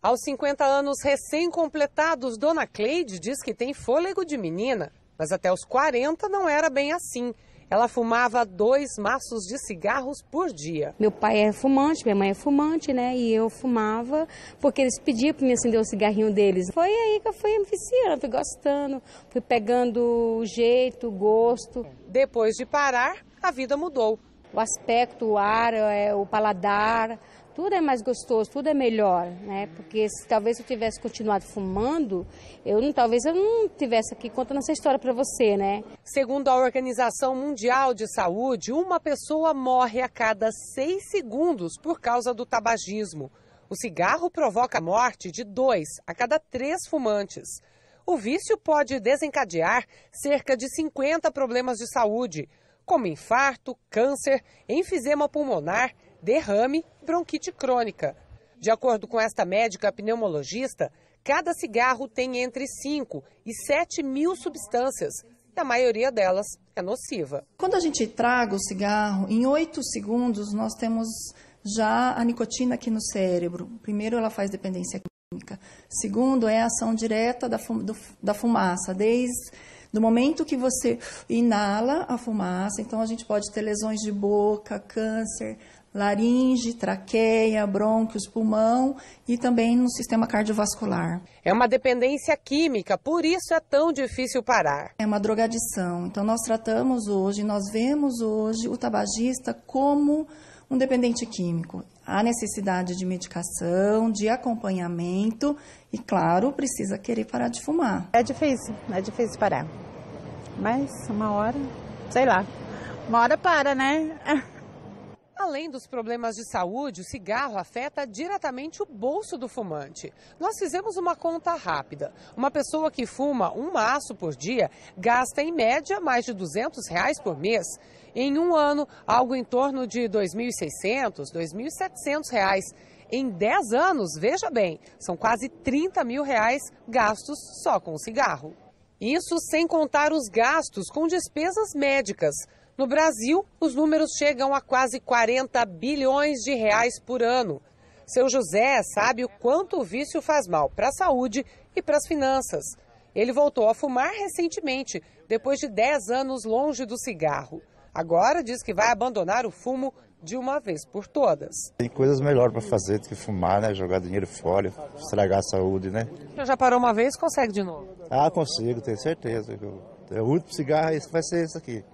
Aos 50 anos recém-completados, Dona Cleide diz que tem fôlego de menina, mas até os 40 não era bem assim. Ela fumava dois maços de cigarros por dia. Meu pai é fumante, minha mãe é fumante, né? E eu fumava porque eles pediam para me acender o cigarrinho deles. Foi aí que eu fui viciando, fui gostando, fui pegando o jeito, o gosto. Depois de parar, a vida mudou. O aspecto, o ar, é, o paladar, tudo é mais gostoso, tudo é melhor, né? Porque se talvez eu tivesse continuado fumando, eu não, talvez eu não tivesse aqui contando essa história para você, né? Segundo a Organização Mundial de Saúde, uma pessoa morre a cada seis segundos por causa do tabagismo. O cigarro provoca a morte de dois a cada três fumantes. O vício pode desencadear cerca de 50 problemas de saúde, como infarto, câncer, enfisema pulmonar derrame e bronquite crônica. De acordo com esta médica pneumologista, cada cigarro tem entre 5 e 7 mil substâncias. A maioria delas é nociva. Quando a gente traga o cigarro, em 8 segundos nós temos já a nicotina aqui no cérebro. Primeiro, ela faz dependência química. Segundo, é a ação direta da, fum, do, da fumaça, desde do momento que você inala a fumaça, então a gente pode ter lesões de boca, câncer, laringe, traqueia, brônquios, pulmão e também no sistema cardiovascular. É uma dependência química, por isso é tão difícil parar. É uma drogadição. Então nós tratamos hoje, nós vemos hoje o tabagista como um dependente químico. Há necessidade de medicação, de acompanhamento e, claro, precisa querer parar de fumar. É difícil, é difícil parar. Mas uma hora, sei lá, uma hora para, né? Além dos problemas de saúde, o cigarro afeta diretamente o bolso do fumante. Nós fizemos uma conta rápida. Uma pessoa que fuma um maço por dia gasta, em média, mais de 200 reais por mês. Em um ano, algo em torno de 2.600, 2.700 reais. Em 10 anos, veja bem, são quase 30 mil reais gastos só com o cigarro. Isso sem contar os gastos com despesas médicas. No Brasil, os números chegam a quase 40 bilhões de reais por ano. Seu José sabe o quanto o vício faz mal para a saúde e para as finanças. Ele voltou a fumar recentemente, depois de 10 anos longe do cigarro. Agora diz que vai abandonar o fumo de uma vez por todas. Tem coisas melhores para fazer do que fumar, né? Jogar dinheiro fora, estragar a saúde, né? Já, já parou uma vez, consegue de novo? Ah, consigo, tenho certeza. O último cigarro vai ser esse aqui.